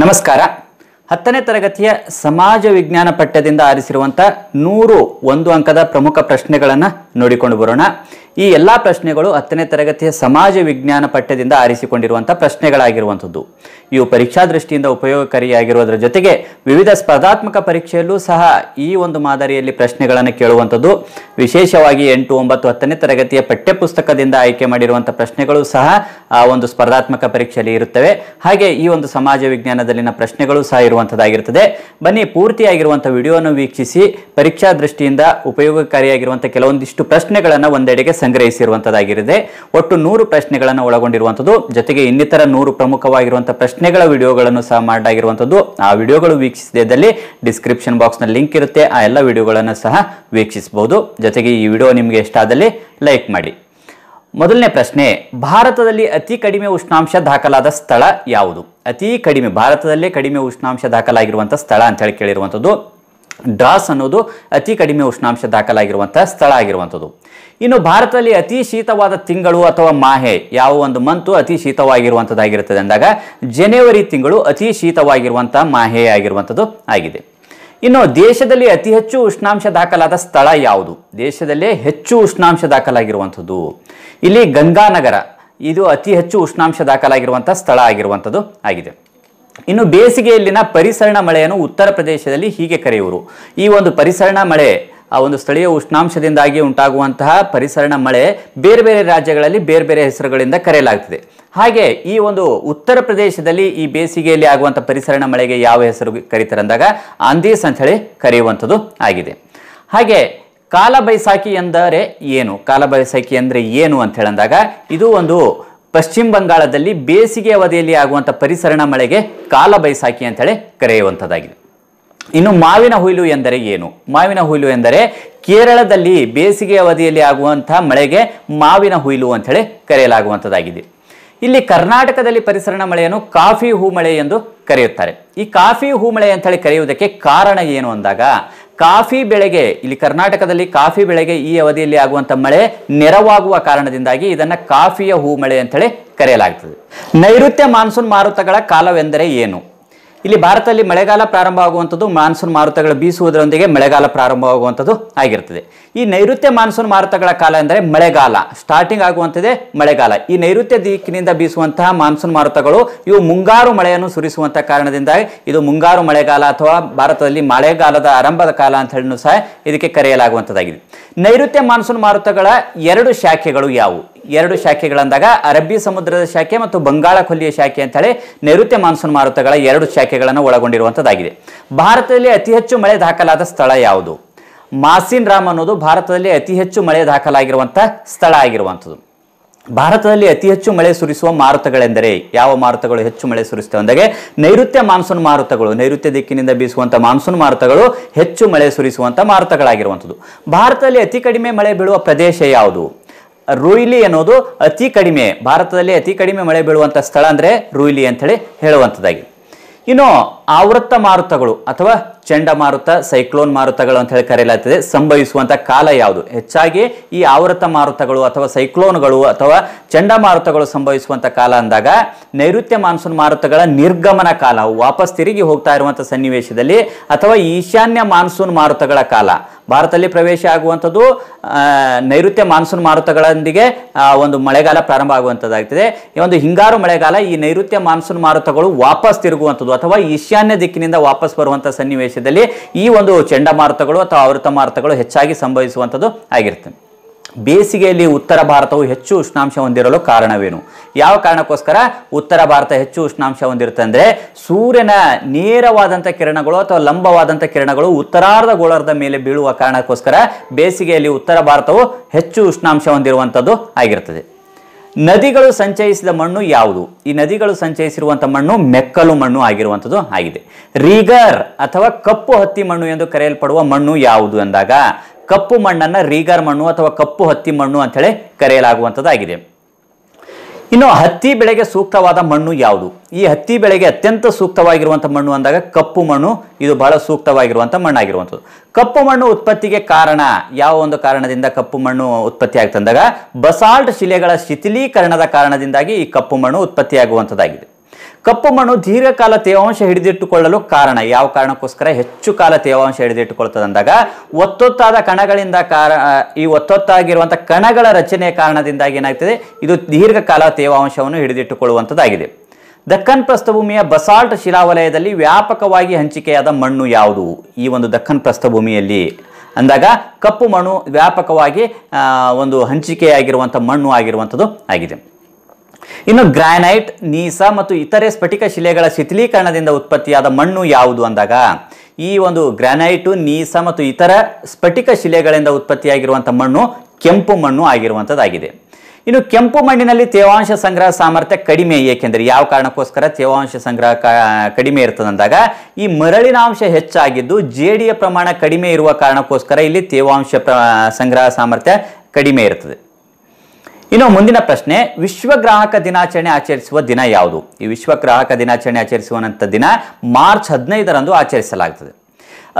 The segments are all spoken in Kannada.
ನಮಸ್ಕಾರ ಹತ್ತನೇ ತರಗತಿಯ ಸಮಾಜ ವಿಜ್ಞಾನ ಪಠ್ಯದಿಂದ ಆರಿಸಿರುವಂಥ ನೂರು ಒಂದು ಅಂಕದ ಪ್ರಮುಖ ಪ್ರಶ್ನೆಗಳನ್ನು ನೋಡಿಕೊಂಡು ಬರೋಣ ಈ ಎಲ್ಲ ಪ್ರಶ್ನೆಗಳು ಹತ್ತನೇ ತರಗತಿಯ ಸಮಾಜ ವಿಜ್ಞಾನ ಪಠ್ಯದಿಂದ ಆರಿಸಿಕೊಂಡಿರುವಂಥ ಪ್ರಶ್ನೆಗಳಾಗಿರುವಂಥದ್ದು ಇವು ಪರೀಕ್ಷಾ ದೃಷ್ಟಿಯಿಂದ ಉಪಯೋಗಕಾರಿಯಾಗಿರುವುದರ ಜೊತೆಗೆ ವಿವಿಧ ಸ್ಪರ್ಧಾತ್ಮಕ ಪರೀಕ್ಷೆಯಲ್ಲೂ ಸಹ ಈ ಒಂದು ಮಾದರಿಯಲ್ಲಿ ಪ್ರಶ್ನೆಗಳನ್ನು ಕೇಳುವಂಥದ್ದು ವಿಶೇಷವಾಗಿ ಎಂಟು ಒಂಬತ್ತು ಹತ್ತನೇ ತರಗತಿಯ ಪಠ್ಯಪುಸ್ತಕದಿಂದ ಆಯ್ಕೆ ಮಾಡಿರುವಂಥ ಪ್ರಶ್ನೆಗಳು ಸಹ ಆ ಒಂದು ಸ್ಪರ್ಧಾತ್ಮಕ ಪರೀಕ್ಷೆಯಲ್ಲಿ ಇರುತ್ತವೆ ಹಾಗೆ ಈ ಒಂದು ಸಮಾಜ ವಿಜ್ಞಾನದಲ್ಲಿನ ಪ್ರಶ್ನೆಗಳು ಸಹ ಇರುವಂಥದ್ದಾಗಿರುತ್ತದೆ ಬನ್ನಿ ಪೂರ್ತಿಯಾಗಿರುವಂಥ ವಿಡಿಯೋವನ್ನು ವೀಕ್ಷಿಸಿ ಪರೀಕ್ಷಾ ದೃಷ್ಟಿಯಿಂದ ಉಪಯೋಗಕಾರಿಯಾಗಿರುವಂಥ ಕೆಲವೊಂದಿಷ್ಟು ಪ್ರಶ್ನೆಗಳನ್ನು ಒಂದೆಡೆಗೆ ಸಂಗ್ರಹಿಸಿರುವಂಥದ್ದಾಗಿದೆ ಒಟ್ಟು ನೂರು ಪ್ರಶ್ನೆಗಳನ್ನು ಒಳಗೊಂಡಿರುವಂಥದ್ದು ಜೊತೆಗೆ ಇನ್ನಿತರ ನೂರು ಪ್ರಮುಖವಾಗಿರುವಂಥ ಪ್ರಶ್ನೆಗಳ ವಿಡಿಯೋಗಳನ್ನು ಸಹ ಮಾಡಲಾಗಿರುವಂಥದ್ದು ಆ ವಿಡಿಯೋಗಳು ವೀಕ್ಷಿಸಿದಲ್ಲಿ ಡಿಸ್ಕ್ರಿಪ್ಷನ್ ಬಾಕ್ಸ್ನ ಲಿಂಕ್ ಇರುತ್ತೆ ಆ ಎಲ್ಲ ವಿಡಿಯೋಗಳನ್ನು ಸಹ ವೀಕ್ಷಿಸಬಹುದು ಜೊತೆಗೆ ಈ ವಿಡಿಯೋ ನಿಮಗೆ ಇಷ್ಟ ಆದಲ್ಲಿ ಲೈಕ್ ಮಾಡಿ ಮೊದಲನೇ ಪ್ರಶ್ನೆ ಭಾರತದಲ್ಲಿ ಅತಿ ಕಡಿಮೆ ಉಷ್ಣಾಂಶ ದಾಖಲಾದ ಸ್ಥಳ ಯಾವುದು ಅತಿ ಕಡಿಮೆ ಭಾರತದಲ್ಲೇ ಕಡಿಮೆ ಉಷ್ಣಾಂಶ ದಾಖಲಾಗಿರುವಂಥ ಸ್ಥಳ ಅಂತ ಹೇಳಿ ಕೇಳಿರುವಂಥದ್ದು ಡ್ರಾಸ್ ಅನ್ನೋದು ಅತಿ ಕಡಿಮೆ ಉಷ್ಣಾಂಶ ದಾಖಲಾಗಿರುವಂತಹ ಸ್ಥಳ ಆಗಿರುವಂಥದ್ದು ಇನ್ನು ಭಾರತದಲ್ಲಿ ಅತಿ ಶೀತವಾದ ತಿಂಗಳು ಅಥವಾ ಮಾಹೆ ಯಾವ ಒಂದು ಮಂತ್ ಅತಿ ಶೀತವಾಗಿರುವಂಥದ್ದಾಗಿರುತ್ತದೆ ಅಂದಾಗ ಜನವರಿ ತಿಂಗಳು ಅತಿ ಶೀತವಾಗಿರುವಂಥ ಮಾಹೆ ಆಗಿರುವಂಥದ್ದು ಆಗಿದೆ ಇನ್ನು ದೇಶದಲ್ಲಿ ಅತಿ ಹೆಚ್ಚು ಉಷ್ಣಾಂಶ ದಾಖಲಾದ ಸ್ಥಳ ಯಾವುದು ದೇಶದಲ್ಲೇ ಹೆಚ್ಚು ಉಷ್ಣಾಂಶ ದಾಖಲಾಗಿರುವಂಥದ್ದು ಇಲ್ಲಿ ಗಂಗಾನಗರ ಇದು ಅತಿ ಹೆಚ್ಚು ಉಷ್ಣಾಂಶ ದಾಖಲಾಗಿರುವಂಥ ಸ್ಥಳ ಆಗಿರುವಂಥದ್ದು ಆಗಿದೆ ಇನ್ನು ಬೇಸಿಗೆಯಲ್ಲಿನ ಪರಿಸರಣ ಮಳೆಯನ್ನು ಉತ್ತರ ಪ್ರದೇಶದಲ್ಲಿ ಹೀಗೆ ಕರೆಯುವರು ಈ ಒಂದು ಪರಿಸರಣ ಮಳೆ ಆ ಒಂದು ಸ್ಥಳೀಯ ಉಷ್ಣಾಂಶದಿಂದಾಗಿ ಉಂಟಾಗುವಂತಹ ಪರಿಸರಣ ಮಳೆ ಬೇರೆ ಬೇರೆ ರಾಜ್ಯಗಳಲ್ಲಿ ಬೇರೆ ಬೇರೆ ಹೆಸರುಗಳಿಂದ ಕರೆಯಲಾಗ್ತದೆ ಹಾಗೆ ಈ ಒಂದು ಉತ್ತರ ಪ್ರದೇಶದಲ್ಲಿ ಈ ಬೇಸಿಗೆಯಲ್ಲಿ ಆಗುವಂಥ ಪರಿಸರಣ ಮಳೆಗೆ ಯಾವ ಹೆಸರು ಕರೀತಾರೆ ಅಂದಾಗ ಆಂಧೀಸ್ ಅಂತ ಹೇಳಿ ಕರೆಯುವಂಥದ್ದು ಆಗಿದೆ ಹಾಗೆ ಕಾಲ ಬೈಸಾಖಿ ಎಂದರೆ ಏನು ಕಾಲ ಬೈಸಾಖಿ ಅಂದರೆ ಏನು ಅಂತ ಹೇಳಿದಾಗ ಇದು ಒಂದು ಪಶ್ಚಿಮ ಬಂಗಾಳದಲ್ಲಿ ಬೇಸಿಗೆ ಅವಧಿಯಲ್ಲಿ ಆಗುವಂಥ ಪರಿಸರಣ ಮಳೆಗೆ ಕಾಲ ಬೈಸಾಕಿ ಅಂತೇಳಿ ಕರೆಯುವಂಥದ್ದಾಗಿದೆ ಇನ್ನು ಮಾವಿನ ಹುಯಿಲು ಎಂದರೆ ಏನು ಮಾವಿನ ಹುಯಿಲು ಎಂದರೆ ಕೇರಳದಲ್ಲಿ ಬೇಸಿಗೆ ಅವಧಿಯಲ್ಲಿ ಆಗುವಂತಹ ಮಳೆಗೆ ಮಾವಿನ ಹುಯಿಲು ಹೇಳಿ ಕರೆಯಲಾಗುವಂಥದ್ದಾಗಿದೆ ಇಲ್ಲಿ ಕರ್ನಾಟಕದಲ್ಲಿ ಪರಿಸರಣ ಮಳೆಯನ್ನು ಕಾಫಿ ಹೂ ಮಳೆ ಎಂದು ಕರೆಯುತ್ತಾರೆ ಈ ಕಾಫಿ ಹೂ ಮಳೆ ಅಂತೇಳಿ ಕರೆಯುವುದಕ್ಕೆ ಕಾರಣ ಏನು ಅಂದಾಗ ಕಾಫಿ ಬೆಳೆಗೆ ಇಲ್ಲಿ ಕರ್ನಾಟಕದಲ್ಲಿ ಕಾಫಿ ಬೆಳೆಗೆ ಈ ಅವಧಿಯಲ್ಲಿ ಆಗುವಂಥ ಮಳೆ ನೆರವಾಗುವ ಕಾರಣದಿಂದಾಗಿ ಇದನ್ನು ಕಾಫಿಯ ಹೂ ಮಳೆ ಅಂತೇಳಿ ಕರೆಯಲಾಗ್ತದೆ ನೈಋತ್ಯ ಮಾನ್ಸೂನ್ ಮಾರುತಗಳ ಕಾಲವೆಂದರೆ ಏನು ಇಲ್ಲಿ ಭಾರತದಲ್ಲಿ ಮಳೆಗಾಲ ಪ್ರಾರಂಭ ಆಗುವಂಥದ್ದು ಮಾನ್ಸೂನ್ ಮಾರುತಗಳು ಬೀಸುವುದರೊಂದಿಗೆ ಮಳೆಗಾಲ ಪ್ರಾರಂಭವಾಗುವಂಥದ್ದು ಆಗಿರ್ತದೆ ಈ ನೈಋತ್ಯ ಮಾನ್ಸೂನ್ ಮಾರುತಗಳ ಕಾಲ ಎಂದರೆ ಮಳೆಗಾಲ ಸ್ಟಾರ್ಟಿಂಗ್ ಆಗುವಂಥದ್ದೇ ಮಳೆಗಾಲ ಈ ನೈಋತ್ಯ ದಿಕ್ಕಿನಿಂದ ಬೀಸುವಂತಹ ಮಾನ್ಸೂನ್ ಮಾರುತಗಳು ಇವು ಮುಂಗಾರು ಮಳೆಯನ್ನು ಸುರಿಸುವಂತಹ ಕಾರಣದಿಂದಾಗಿ ಇದು ಮುಂಗಾರು ಮಳೆಗಾಲ ಅಥವಾ ಭಾರತದಲ್ಲಿ ಮಳೆಗಾಲದ ಆರಂಭದ ಕಾಲ ಅಂತ ಹೇಳಿ ಸಹ ಇದಕ್ಕೆ ಕರೆಯಲಾಗುವಂಥದ್ದಾಗಿದೆ ನೈಋತ್ಯ ಮಾನ್ಸೂನ್ ಮಾರುತಗಳ ಎರಡು ಶಾಖೆಗಳು ಯಾವುವು ಎರಡು ಶಾಖೆಗಳಂದಾಗ ಅರಬ್ಬಿ ಸಮುದ್ರದ ಶಾಖೆ ಮತ್ತು ಬಂಗಾಳ ಕೊಲ್ಲಿಯ ಶಾಖೆ ಅಂತ ಹೇಳಿ ನೈಋತ್ಯ ಮಾನ್ಸೂನ್ ಮಾರುತಗಳ ಎರಡು ಶಾಖೆಗಳನ್ನು ಒಳಗೊಂಡಿರುವಂಥದ್ದಾಗಿದೆ ಭಾರತದಲ್ಲಿ ಅತಿ ಹೆಚ್ಚು ಮಳೆ ದಾಖಲಾದ ಸ್ಥಳ ಯಾವುದು ಮಾಸಿನ್ ರಾಮ್ ಅನ್ನೋದು ಭಾರತದಲ್ಲಿ ಅತಿ ಹೆಚ್ಚು ಮಳೆ ದಾಖಲಾಗಿರುವಂಥ ಸ್ಥಳ ಆಗಿರುವಂಥದ್ದು ಭಾರತದಲ್ಲಿ ಅತಿ ಹೆಚ್ಚು ಮಳೆ ಸುರಿಸುವ ಮಾರುತಗಳೆಂದರೆ ಯಾವ ಮಾರುತಗಳು ಹೆಚ್ಚು ಮಳೆ ಸುರಿಸುತ್ತವೆ ಅಂದಾಗೆ ನೈಋತ್ಯ ಮಾನ್ಸೂನ್ ಮಾರುತಗಳು ನೈಋತ್ಯ ದಿಕ್ಕಿನಿಂದ ಬೀಸುವಂಥ ಮಾನ್ಸೂನ್ ಮಾರುತಗಳು ಹೆಚ್ಚು ಮಳೆ ಸುರಿಸುವಂಥ ಮಾರುತಗಳಾಗಿರುವಂಥದ್ದು ಭಾರತದಲ್ಲಿ ಅತಿ ಕಡಿಮೆ ಮಳೆ ಬೀಳುವ ಪ್ರದೇಶ ಯಾವುದು ರುಯ್ಲಿ ಅನ್ನೋದು ಅತಿ ಕಡಿಮೆ ಭಾರತದಲ್ಲಿ ಅತಿ ಕಡಿಮೆ ಮಳೆ ಬೀಳುವಂಥ ಸ್ಥಳ ಅಂದರೆ ರುಯ್ಲಿ ಅಂಥೇಳಿ ಹೇಳುವಂಥದ್ದಾಗಿ ಇನ್ನು ಆವೃತ್ತ ಮಾರುತಗಳು ಅಥವಾ ಚಂಡಮಾರುತ ಸೈಕ್ಲೋನ್ ಮಾರುತಗಳು ಅಂತ ಹೇಳಿ ಕರೆಯಲಾಗ್ತದೆ ಸಂಭವಿಸುವಂತಹ ಕಾಲ ಯಾವುದು ಹೆಚ್ಚಾಗಿ ಈ ಆವೃತ ಮಾರುತಗಳು ಅಥವಾ ಸೈಕ್ಲೋನ್ಗಳು ಅಥವಾ ಚಂಡಮಾರುತಗಳು ಸಂಭವಿಸುವಂಥ ಕಾಲ ಅಂದಾಗ ನೈಋತ್ಯ ಮಾನ್ಸೂನ್ ಮಾರುತಗಳ ನಿರ್ಗಮನ ಕಾಲ ವಾಪಸ್ ತಿರುಗಿ ಹೋಗ್ತಾ ಇರುವಂಥ ಸನ್ನಿವೇಶದಲ್ಲಿ ಅಥವಾ ಈಶಾನ್ಯ ಮಾನ್ಸೂನ್ ಮಾರುತಗಳ ಕಾಲ ಭಾರತದಲ್ಲಿ ಪ್ರವೇಶ ಆಗುವಂಥದ್ದು ನೈಋತ್ಯ ಮಾನ್ಸೂನ್ ಮಾರುತಗಳೊಂದಿಗೆ ಒಂದು ಮಳೆಗಾಲ ಪ್ರಾರಂಭ ಆಗುವಂಥದ್ದಾಗ್ತದೆ ಈ ಒಂದು ಹಿಂಗಾರು ಮಳೆಗಾಲ ಈ ನೈಋತ್ಯ ಮಾನ್ಸೂನ್ ಮಾರುತಗಳು ವಾಪಸ್ ತಿರುಗುವಂಥದ್ದು ಅಥವಾ ಈಶಾನ್ಯ ದಿಕ್ಕಿನಿಂದ ವಾಪಸ್ ಬರುವಂಥ ಸನ್ನಿವೇಶ ಪ್ರದೇಶದಲ್ಲಿ ಈ ಒಂದು ಚಂಡಮಾರುತಗಳು ಅಥವಾ ಮಾರುತಗಳು ಹೆಚ್ಚಾಗಿ ಸಂಭವಿಸುವಂಥದ್ದು ಆಗಿರುತ್ತೆ ಬೇಸಿಗೆಯಲ್ಲಿ ಉತ್ತರ ಭಾರತವು ಹೆಚ್ಚು ಉಷ್ಣಾಂಶ ಹೊಂದಿರಲು ಕಾರಣವೇನು ಯಾವ ಕಾರಣಕ್ಕೋಸ್ಕರ ಉತ್ತರ ಭಾರತ ಹೆಚ್ಚು ಉಷ್ಣಾಂಶ ಹೊಂದಿರುತ್ತೆ ಅಂದರೆ ಸೂರ್ಯನ ನೇರವಾದಂಥ ಕಿರಣಗಳು ಅಥವಾ ಲಂಬವಾದಂಥ ಕಿರಣಗಳು ಉತ್ತರಾರ್ಧ ಗೋಳಾರ್ಧ ಮೇಲೆ ಬೀಳುವ ಕಾರಣಕ್ಕೋಸ್ಕರ ಬೇಸಿಗೆಯಲ್ಲಿ ಉತ್ತರ ಭಾರತವು ಹೆಚ್ಚು ಉಷ್ಣಾಂಶ ಹೊಂದಿರುವಂಥದ್ದು ಆಗಿರ್ತದೆ ನದಿಗಳು ಸಂಚಯಿಸಿದ ಮಣ್ಣು ಯಾವುದು ಈ ನದಿಗಳು ಸಂಚಯಿಸಿರುವಂಥ ಮಣ್ಣು ಮೆಕ್ಕಲು ಮಣ್ಣು ಆಗಿರುವಂಥದ್ದು ಆಗಿದೆ ರೀಗರ್ ಅಥವಾ ಕಪ್ಪು ಹತ್ತಿ ಮಣ್ಣು ಎಂದು ಕರೆಯಲ್ಪಡುವ ಮಣ್ಣು ಯಾವುದು ಎಂದಾಗ ಕಪ್ಪು ಮಣ್ಣನ್ನು ರೀಗರ್ ಮಣ್ಣು ಅಥವಾ ಕಪ್ಪು ಹತ್ತಿ ಮಣ್ಣು ಅಂತೇಳಿ ಕರೆಯಲಾಗುವಂಥದ್ದಾಗಿದೆ ಇನ್ನು ಹತ್ತಿ ಬೆಳೆಗೆ ಸೂಕ್ತವಾದ ಮಣ್ಣು ಯಾವುದು ಈ ಹತ್ತಿ ಬೆಳೆಗೆ ಅತ್ಯಂತ ಸೂಕ್ತವಾಗಿರುವಂಥ ಮಣ್ಣು ಅಂದಾಗ ಕಪ್ಪು ಮಣ್ಣು ಇದು ಬಹಳ ಸೂಕ್ತವಾಗಿರುವಂಥ ಮಣ್ಣಾಗಿರುವಂಥದ್ದು ಕಪ್ಪು ಮಣ್ಣು ಉತ್ಪತ್ತಿಗೆ ಕಾರಣ ಯಾವ ಒಂದು ಕಾರಣದಿಂದ ಕಪ್ಪು ಮಣ್ಣು ಉತ್ಪತ್ತಿ ಆಗ್ತಂದಾಗ ಬಸಾಲ್ಟ್ ಶಿಲೆಗಳ ಶಿಥಿಲೀಕರಣದ ಕಾರಣದಿಂದಾಗಿ ಈ ಕಪ್ಪು ಮಣ್ಣು ಉತ್ಪತ್ತಿಯಾಗುವಂಥದ್ದಾಗಿದೆ ಕಪ್ಪು ಮಣ್ಣು ದೀರ್ಘಕಾಲ ತೇವಾಂಶ ಹಿಡಿದಿಟ್ಟುಕೊಳ್ಳಲು ಕಾರಣ ಯಾವ ಕಾರಣಕ್ಕೋಸ್ಕರ ಹೆಚ್ಚು ಕಾಲ ತೇವಾಂಶ ಹಿಡಿದಿಟ್ಟುಕೊಳ್ತದೆ ಅಂದಾಗ ಒತ್ತೊತ್ತಾದ ಕಣಗಳಿಂದ ಕಾರ ಈ ಒತ್ತೊತ್ತಾಗಿರುವಂಥ ಕಣಗಳ ರಚನೆಯ ಕಾರಣದಿಂದಾಗಿ ಏನಾಗ್ತದೆ ಇದು ದೀರ್ಘಕಾಲ ತೇವಾಂಶವನ್ನು ಹಿಡಿದಿಟ್ಟುಕೊಳ್ಳುವಂಥದ್ದಾಗಿದೆ ದಕ್ಕನ್ ಪ್ರಸ್ಥಭೂಮಿಯ ಬಸಾಲ್ಟ್ ಶಿಲಾವಲಯದಲ್ಲಿ ವ್ಯಾಪಕವಾಗಿ ಹಂಚಿಕೆಯಾದ ಮಣ್ಣು ಯಾವುದು ಈ ಒಂದು ದಕ್ಕನ್ ಪ್ರಸ್ಥಭೂಮಿಯಲ್ಲಿ ಅಂದಾಗ ಕಪ್ಪು ಮಣ್ಣು ವ್ಯಾಪಕವಾಗಿ ಒಂದು ಹಂಚಿಕೆಯಾಗಿರುವಂಥ ಮಣ್ಣು ಆಗಿರುವಂಥದ್ದು ಆಗಿದೆ ಇನ್ನು ಗ್ರಾನೈಟ್ ನೀಸ ಮತ್ತು ಇತರೆ ಸ್ಫಟಿಕ ಶಿಲೆಗಳ ಶಿಥಿಲೀಕರಣದಿಂದ ಉತ್ಪತ್ತಿಯಾದ ಮಣ್ಣು ಯಾವುದು ಅಂದಾಗ ಈ ಒಂದು ಗ್ರಾನೈಟು ನೀಸ ಮತ್ತು ಇತರ ಸ್ಫಟಿಕ ಶಿಲೆಗಳಿಂದ ಉತ್ಪತ್ತಿಯಾಗಿರುವಂಥ ಮಣ್ಣು ಕೆಂಪು ಮಣ್ಣು ಆಗಿರುವಂಥದ್ದಾಗಿದೆ ಇನ್ನು ಕೆಂಪು ಮಣ್ಣಿನಲ್ಲಿ ತೇವಾಂಶ ಸಂಗ್ರಹ ಸಾಮರ್ಥ್ಯ ಕಡಿಮೆ ಏಕೆಂದರೆ ಯಾವ ಕಾರಣಕ್ಕೋಸ್ಕರ ತೇವಾಂಶ ಸಂಗ್ರಹ ಕಡಿಮೆ ಅಂದಾಗ ಈ ಮರಳಿನ ಅಂಶ ಹೆಚ್ಚಾಗಿದ್ದು ಜೇಡಿಯ ಪ್ರಮಾಣ ಕಡಿಮೆ ಇರುವ ಕಾರಣಕ್ಕೋಸ್ಕರ ಇಲ್ಲಿ ತೇವಾಂಶ ಸಂಗ್ರಹ ಸಾಮರ್ಥ್ಯ ಕಡಿಮೆ ಇರ್ತದೆ ಇನ್ನು ಮುಂದಿನ ಪ್ರಶ್ನೆ ವಿಶ್ವ ಗ್ರಾಹಕ ದಿನಾಚರಣೆ ಆಚರಿಸುವ ದಿನ ಯಾವುದು ಈ ವಿಶ್ವ ಗ್ರಾಹಕ ದಿನಾಚರಣೆ ಆಚರಿಸುವಂಥ ದಿನ ಮಾರ್ಚ್ ಹದಿನೈದರಂದು ಆಚರಿಸಲಾಗುತ್ತದೆ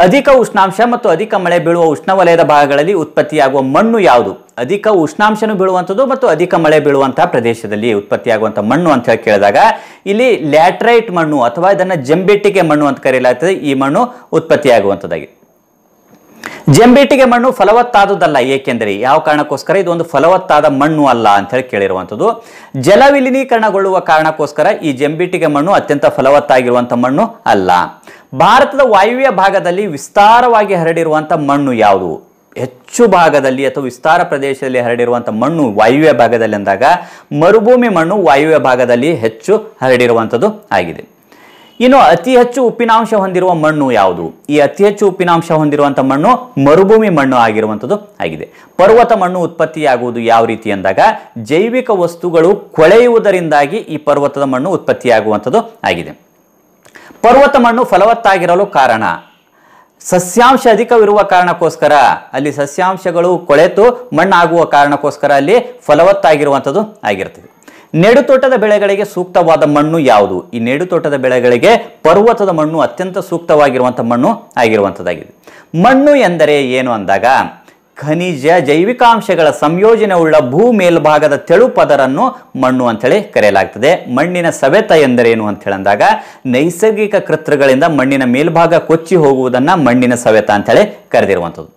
ಅಧಿಕ ಉಷ್ಣಾಂಶ ಮತ್ತು ಅಧಿಕ ಮಳೆ ಬೀಳುವ ಉಷ್ಣವಲಯದ ಭಾಗಗಳಲ್ಲಿ ಉತ್ಪತ್ತಿಯಾಗುವ ಮಣ್ಣು ಯಾವುದು ಅಧಿಕ ಉಷ್ಣಾಂಶನು ಬೀಳುವಂಥದ್ದು ಮತ್ತು ಅಧಿಕ ಮಳೆ ಬೀಳುವಂಥ ಪ್ರದೇಶದಲ್ಲಿ ಉತ್ಪತ್ತಿಯಾಗುವಂಥ ಮಣ್ಣು ಅಂತ ಹೇಳಿ ಕೇಳಿದಾಗ ಇಲ್ಲಿ ಲ್ಯಾಟ್ರೈಟ್ ಮಣ್ಣು ಅಥವಾ ಇದನ್ನು ಜಂಬೆಟ್ಟಿಗೆ ಮಣ್ಣು ಅಂತ ಕರೆಯಲಾಗ್ತದೆ ಈ ಮಣ್ಣು ಉತ್ಪತ್ತಿಯಾಗುವಂಥದ್ದಾಗಿದೆ ಜಂಬೀಟಿಗೆ ಮಣ್ಣು ಫಲವತ್ತಾದದಲ್ಲ ಏಕೆಂದರೆ ಯಾವ ಕಾರಣಕ್ಕೋಸ್ಕರ ಇದೊಂದು ಫಲವತ್ತಾದ ಮಣ್ಣು ಅಲ್ಲ ಅಂತ ಹೇಳಿ ಕೇಳಿರುವಂಥದ್ದು ಜಲವಿಲೀನೀಕರಣಗೊಳ್ಳುವ ಕಾರಣಕ್ಕೋಸ್ಕರ ಈ ಜಂಬೀಟಿಗೆ ಮಣ್ಣು ಅತ್ಯಂತ ಫಲವತ್ತಾಗಿರುವಂಥ ಮಣ್ಣು ಅಲ್ಲ ಭಾರತದ ವಾಯುವ್ಯ ಭಾಗದಲ್ಲಿ ವಿಸ್ತಾರವಾಗಿ ಹರಡಿರುವಂಥ ಮಣ್ಣು ಯಾವುದು ಹೆಚ್ಚು ಭಾಗದಲ್ಲಿ ಅಥವಾ ವಿಸ್ತಾರ ಪ್ರದೇಶದಲ್ಲಿ ಹರಡಿರುವಂಥ ಮಣ್ಣು ವಾಯುವ್ಯ ಭಾಗದಲ್ಲಿ ಅಂದಾಗ ಮರುಭೂಮಿ ಮಣ್ಣು ವಾಯುವ್ಯ ಭಾಗದಲ್ಲಿ ಹೆಚ್ಚು ಹರಡಿರುವಂಥದ್ದು ಆಗಿದೆ ಇನ್ನು ಅತಿ ಹೆಚ್ಚು ಉಪ್ಪಿನಾಂಶ ಹೊಂದಿರುವ ಮಣ್ಣು ಯಾವುದು ಈ ಅತಿ ಹೆಚ್ಚು ಉಪ್ಪಿನಾಂಶ ಹೊಂದಿರುವಂಥ ಮಣ್ಣು ಮರುಭೂಮಿ ಮಣ್ಣು ಆಗಿರುವಂಥದ್ದು ಆಗಿದೆ ಪರ್ವತ ಮಣ್ಣು ಉತ್ಪತ್ತಿಯಾಗುವುದು ಯಾವ ರೀತಿ ಅಂದಾಗ ಜೈವಿಕ ವಸ್ತುಗಳು ಕೊಳೆಯುವುದರಿಂದಾಗಿ ಈ ಪರ್ವತದ ಮಣ್ಣು ಉತ್ಪತ್ತಿಯಾಗುವಂಥದ್ದು ಆಗಿದೆ ಪರ್ವತ ಮಣ್ಣು ಫಲವತ್ತಾಗಿರಲು ಕಾರಣ ಸಸ್ಯಾಂಶ ಅಧಿಕವಿರುವ ಕಾರಣಕ್ಕೋಸ್ಕರ ಅಲ್ಲಿ ಸಸ್ಯಾಂಶಗಳು ಕೊಳೆತು ಮಣ್ಣಾಗುವ ಕಾರಣಕ್ಕೋಸ್ಕರ ಅಲ್ಲಿ ಫಲವತ್ತಾಗಿರುವಂಥದ್ದು ಆಗಿರ್ತದೆ ನೆಡುತೋಟದ ಬೆಳೆಗಳಿಗೆ ಸೂಕ್ತವಾದ ಮಣ್ಣು ಯಾವುದು ಈ ನೆಡುತೋಟದ ಬೆಳೆಗಳಿಗೆ ಪರ್ವತದ ಮಣ್ಣು ಅತ್ಯಂತ ಸೂಕ್ತವಾಗಿರುವಂಥ ಮಣ್ಣು ಆಗಿರುವಂಥದ್ದಾಗಿದೆ ಮಣ್ಣು ಎಂದರೆ ಏನು ಅಂದಾಗ ಖನಿಜ ಜೈವಿಕಾಂಶಗಳ ಉಳ್ಳ ಭೂ ಮೇಲ್ಭಾಗದ ತೆಳು ಪದರನ್ನು ಮಣ್ಣು ಅಂಥೇಳಿ ಕರೆಯಲಾಗ್ತದೆ ಮಣ್ಣಿನ ಸವೆತ ಎಂದರೇನು ಅಂತ ಹೇಳಿದಾಗ ನೈಸರ್ಗಿಕ ಕೃತ್ಯಗಳಿಂದ ಮಣ್ಣಿನ ಮೇಲ್ಭಾಗ ಕೊಚ್ಚಿ ಹೋಗುವುದನ್ನು ಮಣ್ಣಿನ ಸವೆತ ಅಂತೇಳಿ ಕರೆದಿರುವಂಥದ್ದು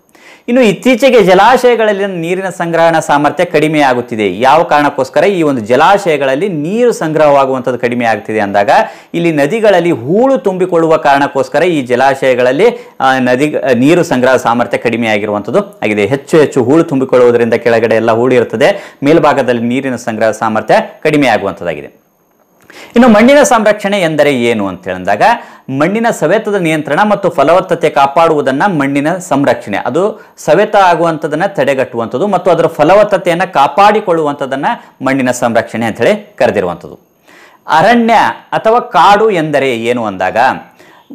ಇನ್ನು ಇತ್ತೀಚೆಗೆ ಜಲಾಶಯಗಳಲ್ಲಿನ ನೀರಿನ ಸಂಗ್ರಹಣಾ ಸಾಮರ್ಥ್ಯ ಕಡಿಮೆ ಆಗುತ್ತಿದೆ ಯಾವ ಕಾರಣಕ್ಕೋಸ್ಕರ ಈ ಒಂದು ಜಲಾಶಯಗಳಲ್ಲಿ ನೀರು ಸಂಗ್ರಹವಾಗುವಂಥದ್ದು ಕಡಿಮೆ ಆಗ್ತಿದೆ ಅಂದಾಗ ಇಲ್ಲಿ ನದಿಗಳಲ್ಲಿ ಹೂಳು ತುಂಬಿಕೊಳ್ಳುವ ಕಾರಣಕ್ಕೋಸ್ಕರ ಈ ಜಲಾಶಯಗಳಲ್ಲಿ ನದಿ ನೀರು ಸಂಗ್ರಹ ಸಾಮರ್ಥ್ಯ ಕಡಿಮೆ ಆಗಿರುವಂಥದ್ದು ಆಗಿದೆ ಹೆಚ್ಚು ಹೆಚ್ಚು ಹೂಳು ತುಂಬಿಕೊಳ್ಳುವುದರಿಂದ ಕೆಳಗಡೆ ಎಲ್ಲ ಹೂಳು ಇರುತ್ತದೆ ಮೇಲ್ಭಾಗದಲ್ಲಿ ನೀರಿನ ಸಂಗ್ರಹ ಸಾಮರ್ಥ್ಯ ಕಡಿಮೆ ಆಗುವಂಥದ್ದಾಗಿದೆ ಇನ್ನು ಮಣ್ಣಿನ ಸಂರಕ್ಷಣೆ ಎಂದರೆ ಏನು ಅಂತ ಹೇಳಿದಾಗ ಮಣ್ಣಿನ ಸವೆತದ ನಿಯಂತ್ರಣ ಮತ್ತು ಫಲವತ್ತತೆ ಕಾಪಾಡುವುದನ್ನು ಮಣ್ಣಿನ ಸಂರಕ್ಷಣೆ ಅದು ಸವೆತ ಆಗುವಂಥದ್ದನ್ನು ತಡೆಗಟ್ಟುವಂಥದ್ದು ಮತ್ತು ಅದರ ಫಲವತ್ತತೆಯನ್ನು ಕಾಪಾಡಿಕೊಳ್ಳುವಂಥದ್ದನ್ನು ಮಣ್ಣಿನ ಸಂರಕ್ಷಣೆ ಅಂತೇಳಿ ಕರೆದಿರುವಂಥದ್ದು ಅರಣ್ಯ ಅಥವಾ ಕಾಡು ಎಂದರೆ ಏನು ಅಂದಾಗ